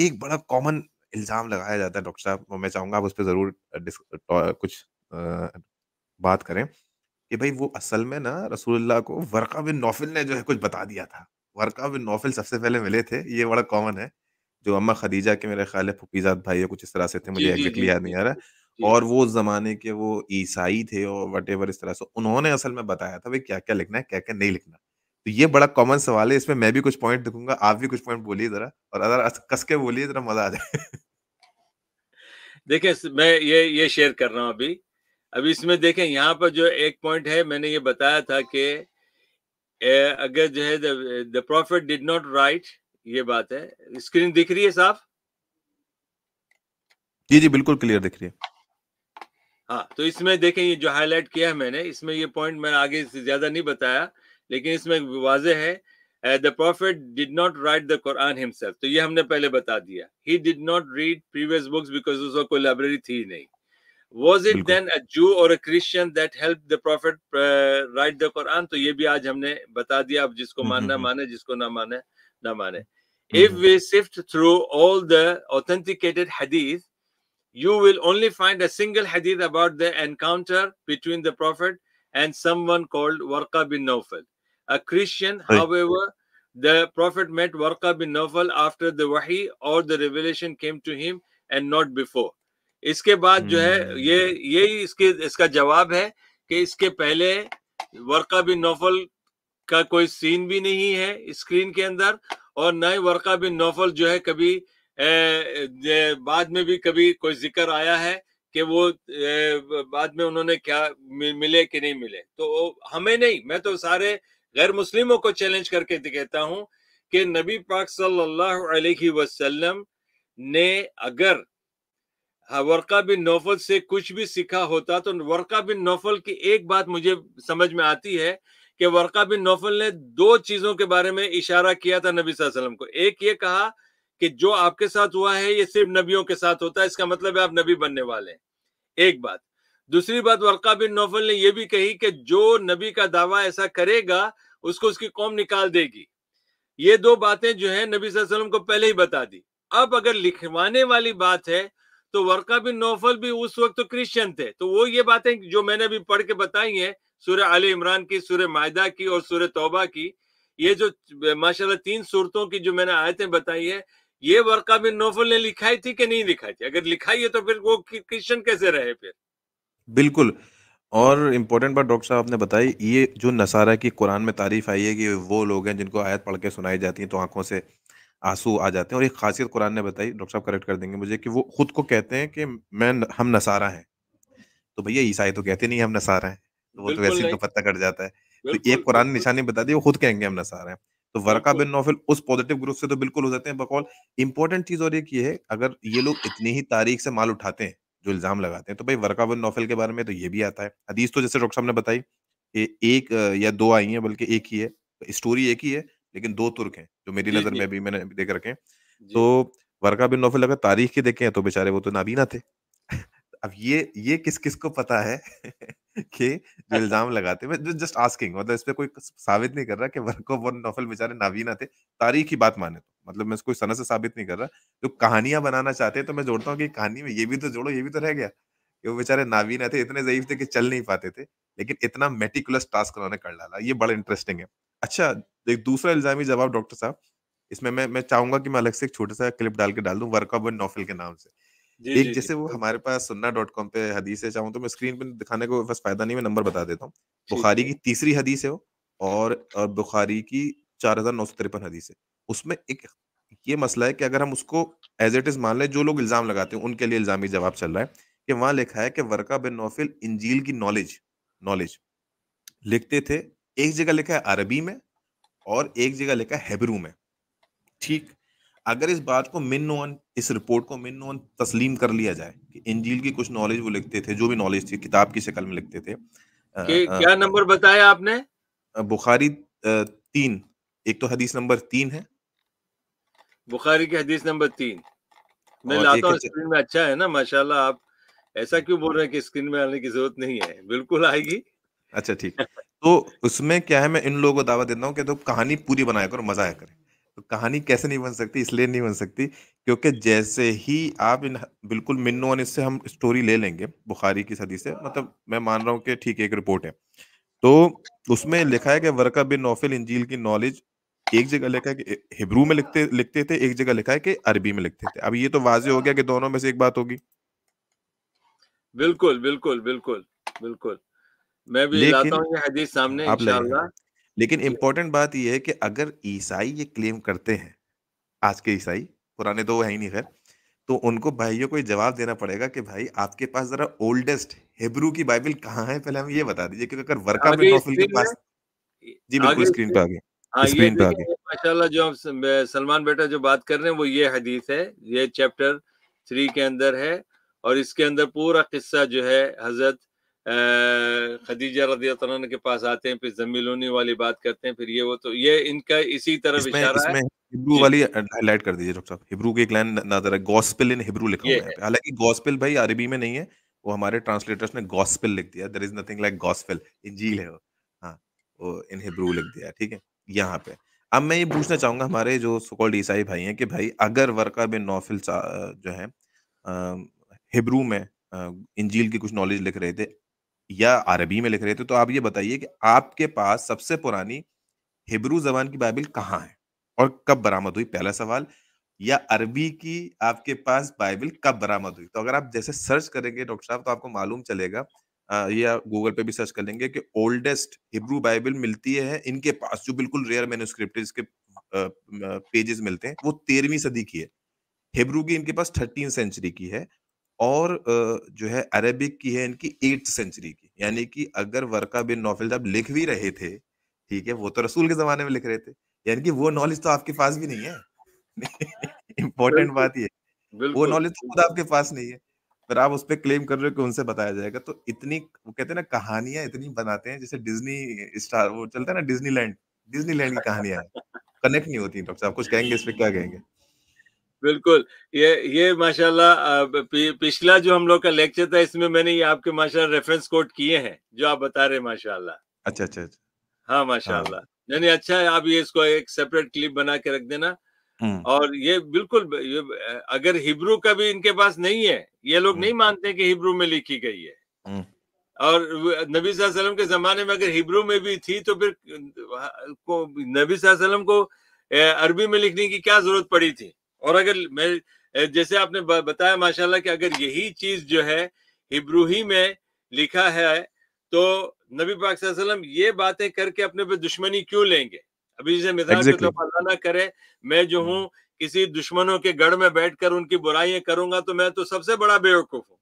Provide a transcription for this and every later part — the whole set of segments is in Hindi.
एक बड़ा कॉमन इल्ज़ाम लगाया जाता है डॉक्टर साहब मैं चाहूंगा आप उस पर ज़रूर कुछ आ, बात करें कि भाई वो असल में ना रसूलुल्लाह को वर्का बिन नौफिल ने जो है कुछ बता दिया था। वर्का बिन नौफिल सबसे पहले मिले थे, ये बड़ा कॉमन है। जो अम्मा ख़दीजा के मेरे ख़्याल है फूफीज़ाद भाई या कुछ इस तरह से थे, मुझे एग्ज़ैक्टली याद नहीं आ रहा। और वो उस ज़माने के वो ईसाई थे और वट इस तरह से उन्होंने असल में बताया था भाई क्या-क्या लिखना है, क्या-क्या नहीं लिखना। तो ये बड़ा कॉमन सवाल है इसमें मैं भी कुछ पॉइंट दिखूंगा आप भी कुछ पॉइंट बोलिए जरा और अगर कस के बोलिए जरा मजा आ जाए देखिए मैं ये ये शेयर कर रहा हूं अभी अभी इसमें देखें यहाँ पर जो एक पॉइंट है मैंने ये बताया था कि अगर जो है the prophet did not write ये बात है स्क्रीन दिख रही है साफ जी जी बिल्कुल क्लियर दिख रही है हाँ तो इसमें देखें ये जो हाईलाइट किया है मैंने इसमें ये पॉइंट मैं आगे ज्यादा नहीं बताया लेकिन इसमें वाज है the prophet did not write the Quran himself तो ये हमने पहले बता दिया ही did not read previous books because उसको कोई लाइब्रेरी थी नहीं was it then a Jew और a Christian that help the prophet write the Quran तो ये भी आज हमने बता दिया अब जिसको हम्म, हम्म, मानना हम्म। माने जिसको ना माने ना माने if we sift through all the authenticated hadith you will only find a single hadith about the encounter between the prophet and someone called warqa bin nawfal a Christian. Right. However, the Prophet met Warqa bin Nawfal after the wahi or the revelation came to him and not before. इसके बाद जो है hmm. ये यही इसके इसका जवाब है कि इसके पहले वर्का बिन नौफल का कोई सीन भी नहीं है स्क्रीन के अंदर और न ही वर्का बिन नौफल जो है कभी ए, बाद में भी कभी कोई जिक्र आया है कि वो ए, बाद में उन्होंने क्या मिले कि नहीं मिले तो हमें नहीं मैं तो सारे गैर मुस्लिमों को चैलेंज करके तो कहता हूं कि नबी पाक सल्लल्लाहु अलैहि वसल्लम ने अगर वर्का बिन नौफल से कुछ भी सीखा होता तो वर्का बिन नौफल की एक बात मुझे समझ में आती है कि वर्का बिन नौफल ने दो चीजों के बारे में इशारा किया था नबी वसल्लम को एक ये कहा कि जो आपके साथ हुआ है ये सिर्फ नबियों के साथ होता है इसका मतलब है आप नबी बनने वाले हैं एक बात दूसरी बात वर्का बिन नौफल ने यह भी कही कि जो नबी का दावा ऐसा करेगा उसको उसकी कौम निकाल देगी ये दो बातें जो है नबी वसल्लम को पहले ही बता दी अब अगर लिखवाने वाली बात है तो वर्का बिन नौफल भी उस वक्त तो क्रिश्चियन थे तो वो ये बातें जो मैंने अभी पढ़ के बताई हैं सूर्य आल इमरान की सूर्य मायदा की और सूर्य तोबा की ये जो माशाल्लाह तीन सूरतों की जो मैंने आयतें बताई है ये वर्का बिन नौफल ने लिखाई थी कि नहीं लिखाई थी अगर लिखाई है तो फिर वो क्रिश्चियन कैसे रहे फिर बिल्कुल और इम्पोर्टेंट बात डॉक्टर साहब आपने बताई ये जो नसारा की कुरान में तारीफ आई है कि वो लोग हैं जिनको आयत पढ़ के सुनाई जाती है तो आंखों से आंसू आ जाते हैं और एक खासियत कुरान ने बताई डॉक्टर साहब करेक्ट कर देंगे मुझे कि वो खुद को कहते हैं कि मैं हम नसारा हैं तो भैया ईसाई तो कहते नहीं हम नसारा हैं तो वो तो वैसे ही तो पता कट जाता है तो एक कुरान निशानी बता दी वो खुद कहेंगे हम नसारा हैं तो वर्का बिन नौफिल उस पॉजिटिव ग्रुप से तो बिल्कुल हो जाते हैं बकौल इंपॉर्टेंट चीज और एक ये है अगर ये लोग इतनी ही तारीख से माल उठाते हैं जो इल्ज़ाम लगाते हैं तो भाई वर्का वन नोफेल के बारे में तो ये भी आता है हदीस तो जैसे डॉक्टर साहब ने बताई कि एक या दो आई हैं बल्कि एक ही है स्टोरी एक ही है लेकिन दो तुर्क हैं जो मेरी नज़र में भी मैंने देख रखे हैं तो वर्का बिन नौफल अगर तारीख के देखे हैं तो बेचारे वो तो नाबीना थे अब ये ये किस किस को पता है कि जो इल्जाम लगाते हैं जस्ट आस्किंग मतलब इस पर कोई साबित नहीं कर रहा कि वर्का बिन नौफल बेचारे नाबीना थे तारीख की बात माने तो मतलब मैं इसको सनह से साबित नहीं कर रहा जो कहानियां बनाना चाहते हैं तो मैं जोड़ता हूँ कि कहानी में ये भी तो जोड़ो ये भी तो रह गया कि वो बेचारे नावीना थे इतने जयीफ थे कि चल नहीं पाते थे लेकिन इतना मेटिकुलस टास्क उन्होंने कर डाला ये बड़ा इंटरेस्टिंग है अच्छा एक दूसरा इल्जामी जवाब डॉक्टर साहब इसमें मैं मैं चाहूंगा कि मैं अलग से एक छोटा सा क्लिप डाल के डाल दूँ वर्कअप नॉफिल के नाम से जी, एक जी, जैसे जी, वो हमारे पास सुन्ना डॉट कॉम पे हदीस है चाहूँ तो मैं स्क्रीन पे दिखाने को बस फायदा नहीं मैं नंबर बता देता हूँ बुखारी की तीसरी हदीस है वो और, और बुखारी की चार हजार नौ सौ तिरपन हदीस है उसमें एक ये मसला है कि अगर हम उसको एज इट इज मान लें जो लोग इल्जाम लगाते हैं उनके लिए इल्जामी जवाब चल रहा है कि वहां लिखा है कि वर्का बिन नौफिल इंजील की नॉलेज नॉलेज लिखते थे एक जगह लिखा है अरबी में और एक जगह लिखा है हेब्रू में ठीक अगर इस बात को मिन नोन इस रिपोर्ट को मिन नोन तस्लीम कर लिया जाए कि इंजील की कुछ नॉलेज वो लिखते थे जो भी नॉलेज थी किताब की शक्ल में लिखते थे के, आ, क्या नंबर बताया आपने बुखारी तीन एक तो हदीस नंबर तीन है बुखारी की हदीस नंबर तीन मैं लाता हूँ स्क्रीन में अच्छा है ना माशाल्लाह आप ऐसा क्यों बोल रहे हैं कि स्क्रीन में आने की जरूरत नहीं है बिल्कुल आएगी अच्छा ठीक तो उसमें क्या है मैं इन लोगों को दावा देता हूँ कि तो कहानी पूरी बनाया करो मजा आया करें तो कहानी कैसे नहीं बन सकती इसलिए नहीं बन सकती क्योंकि जैसे ही आप इन बिल्कुल मिन्नो और इससे हम स्टोरी ले लेंगे बुखारी की सदी से मतलब मैं मान रहा हूँ कि ठीक है एक रिपोर्ट है तो उसमें लिखा है कि वर्का बिन नौफिल इंजील की नॉलेज एक जगह लिखा है कि हिब्रू में लिखते लिखते थे एक जगह लिखा है कि अरबी में लिखते थे अब ये तो वाजे हो गया कि दोनों में से एक बात होगी बिल्कुल बिल्कुल बिल्कुल बिल्कुल मैं भी लाता हूँ हदीस सामने लेकिन इम्पोर्टेंट बात यह है कि अगर ईसाई ये क्लेम करते हैं आज के ईसाई पुराने तो वो है ही नहीं खैर तो उनको भाइयों को जवाब देना पड़ेगा कि भाई आपके पास जरा ओल्डेस्ट हिब्रू की बाइबिल कहाँ है पहले हम ये बता दीजिए क्योंकि अगर वर्का के पास जी बिल्कुल स्क्रीन पे आ गया हाँ ये माशाल्लाह जो हम सलमान बेटा जो बात कर रहे हैं वो ये हदीस है ये चैप्टर थ्री के अंदर है और इसके अंदर पूरा किस्सा जो है हजरत खदीजा रजी के पास आते हैं फिर जमीलोनी वाली बात करते हैं फिर ये वो तो ये इनका इसी तरह इसमें, इशारा इसमें है हिब्रू वाली हाईलाइट कर दीजिए डॉक्टर साहब हिब्रू की एक लाइन नजर है गॉस्पेल इन हिब्रू लिखा हुआ है हालांकि भाई अरबी में नहीं है वो हमारे ट्रांसलेटर्स ने गॉस्पेल लिख दिया देयर इज नथिंग लाइक इंजील है वो हाँ वो इन हिब्रू लिख दिया ठीक है यहाँ पे अब मैं ये पूछना चाहूंगा हमारे जो सुकोल्ड ईसाई भाई हैं कि भाई अगर वर्का बिन नौफिल जो है हिब्रू में इंजील की कुछ नॉलेज लिख रहे थे या अरबी में लिख रहे थे तो आप ये बताइए कि आपके पास सबसे पुरानी हिब्रू जबान की बाइबिल कहाँ है और कब बरामद हुई पहला सवाल या अरबी की आपके पास बाइबिल कब बरामद हुई तो अगर आप जैसे सर्च करेंगे डॉक्टर साहब तो आपको मालूम चलेगा या गूगल पे भी सर्च कर लेंगे कि ओल्डेस्ट हिब्रू बाइबल मिलती है इनके पास जो बिल्कुल रेयर मेनोस्क्रिप्ट है इसके पेजेस मिलते हैं वो तेरहवीं सदी की है हिब्रू की इनके पास थर्टीन सेंचुरी की है और जो है अरेबिक की है इनकी एट सेंचुरी की यानी कि अगर वर्का बिन नोफिल जब लिख भी रहे थे ठीक है वो तो रसूल के जमाने में लिख रहे थे यानी कि वो नॉलेज तो आपके पास भी नहीं है इम्पोर्टेंट बात ये वो नॉलेज तो खुद आपके पास नहीं है फिर आप उस पर क्लेम कर रहे हो कि उनसे बताया जाएगा तो इतनी वो कहते हैं ना कहानियां इतनी बनाते हैं जैसे डिज्नी स्टार वो चलता है ना डिज्नीलैंड डिज्नीलैंड की कहानियां कनेक्ट नहीं होती डॉक्टर साहब कुछ कहेंगे इस पर क्या कहेंगे बिल्कुल ये ये माशाल्लाह पिछला जो हम लोग का लेक्चर था इसमें मैंने ये आपके माशाल्लाह रेफरेंस कोट किए हैं जो आप बता रहे माशाल्लाह अच्छा, अच्छा अच्छा हाँ माशाल्लाह हाँ। नहीं अच्छा है आप ये इसको एक सेपरेट क्लिप बना के रख देना हम्म। और ये बिल्कुल ये अगर हिब्रू का भी इनके पास नहीं है ये लोग हम्म। नहीं मानते कि हिब्रू में लिखी गई है हम्म। और नबी वसल्लम के जमाने में अगर हिब्रू में भी थी तो फिर को नबी वसल्लम को अरबी में लिखने की क्या जरूरत पड़ी थी और अगर मैं जैसे आपने बताया माशाल्लाह कि अगर यही चीज जो है हिब्रू ही में लिखा है तो नबी पाक ये बातें करके अपने पे दुश्मनी क्यों लेंगे अभी जैसे मिसाल के तौर पर ना करे मैं जो hmm. हूँ किसी दुश्मनों के गढ़ में बैठकर उनकी बुराइयां करूंगा तो मैं तो सबसे बड़ा बेवकूफ हूँ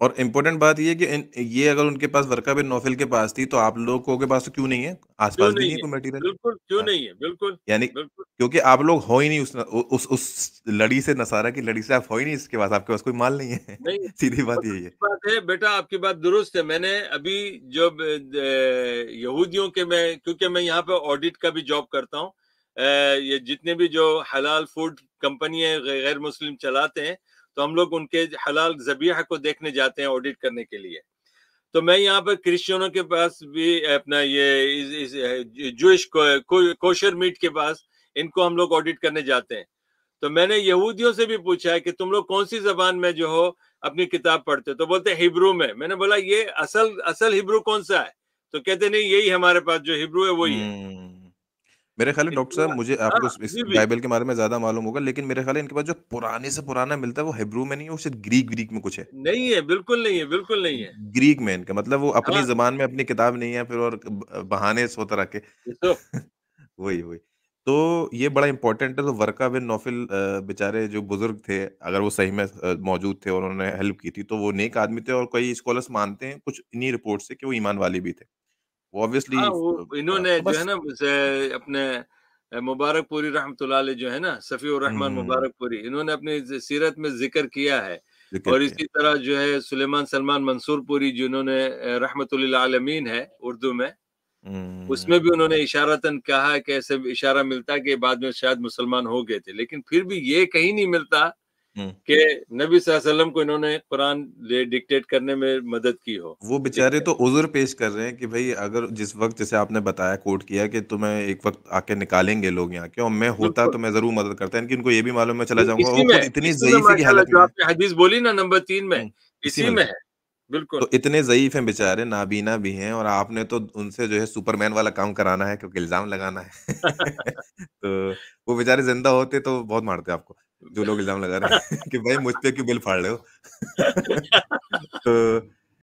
और इम्पोर्टेंट बात ये कि ये अगर उनके पास वर्का बिन नौफिल के पास थी तो आप लोगों के पास तो क्यों नहीं है? आस-पास भी नहीं है कोई बिल्कुल क्यों हाँ। नहीं है? बिल्कुल, यानी क्योंकि आप लोग हो ही नहीं उस उस उस लड़ी से नसारा की लड़ी से आप हो ही नहीं इसके पास, आपके पास कोई माल नहीं है। सीधी बात यही है। बेटा आपकी बात दुरुस्त है। मैंने अभी जब यहूदियों के मैं क्योंकि मैं यहाँ पे ऑडिट का भी जॉब करता हूँ। ये जितने भी जो हलाल फूड कंपनी है गैर मुस्लिम चलाते हैं तो हम लोग उनके हलाल जबिया को देखने जाते हैं ऑडिट करने के लिए तो मैं यहाँ पर क्रिश्चियनों के पास भी अपना ये जुश को, को, कोशर मीट के पास इनको हम लोग ऑडिट करने जाते हैं तो मैंने यहूदियों से भी पूछा है कि तुम लोग कौन सी जबान में जो हो अपनी किताब पढ़ते हो तो बोलते हिब्रू में मैंने बोला ये असल असल हिब्रू कौन सा है तो कहते नहीं यही हमारे पास जो हिब्रू है वही है हम्म। मेरे ख्याल डॉक्टर साहब मुझे हाँ, आपको इस बाइबल के बारे में ज्यादा मालूम होगा लेकिन मेरे ख्याल इनके पास जो पुराने से पुराना मिलता है वो हिब्रू में नहीं है वो शायद ग्रीक ग्रीक में कुछ है नहीं है बिल्कुल नहीं है बिल्कुल नहीं है ग्रीक में इनका मतलब वो अपनी हाँ। जबान में अपनी किताब नहीं है फिर और बहाने सोता के वही वही तो ये बड़ा इंपॉर्टेंट है तो वर्का बिन नौफिल बेचारे जो बुजुर्ग थे अगर वो सही में मौजूद थे और उन्होंने हेल्प की थी तो वो नेक आदमी थे और कई स्कॉलर्स मानते हैं कुछ इन्हीं रिपोर्ट से कि वो ईमान वाले भी थे वो ऑब्वियसली हाँ, इन्होंने हाँ, जो है ना अपने मुबारकपुरी रहमत जो है ना सफ़ी रहमान हम्म। मुबारकपुरी इन्होंने अपनी सीरत में जिक्र किया है और इसी तरह जो है सुलेमान सलमान मंसूरपुरी जिन्होंने रहमत आलमीन है उर्दू में उसमें भी उन्होंने हम्म। इशारा कहा कि ऐसे इशारा मिलता कि बाद में शायद मुसलमान हो गए थे लेकिन फिर भी ये कहीं नहीं मिलता हम्म। कि नबी वसल्लम को इन्होंने कुरान डिक्टेट करने में मदद की हो वो बेचारे तो उजर पेश कर रहे हैं कि भाई अगर जिस वक्त जैसे आपने बताया कोर्ट किया कि तुम्हें एक वक्त आके निकालेंगे लोग यहाँ क्यों मैं होता तो मैं जरूर मदद करता इनकी उनको ये भी मालूम चला जाऊंगा इतनी जयीफी की हालत में हदीस बोली ना नंबर तीन में हम्म, इसी में है बिल्कुल तो इतने ज़यीफ हैं बेचारे नाबीना भी हैं और आपने तो उनसे जो है सुपरमैन वाला काम कराना है क्योंकि इल्ज़ाम लगाना है तो वो बेचारे जिंदा होते तो बहुत मारते आपको जो लोग इल्जाम लगा रहे हैं कि भाई मुझ पर क्यों बिल फाड़ रहे हो तो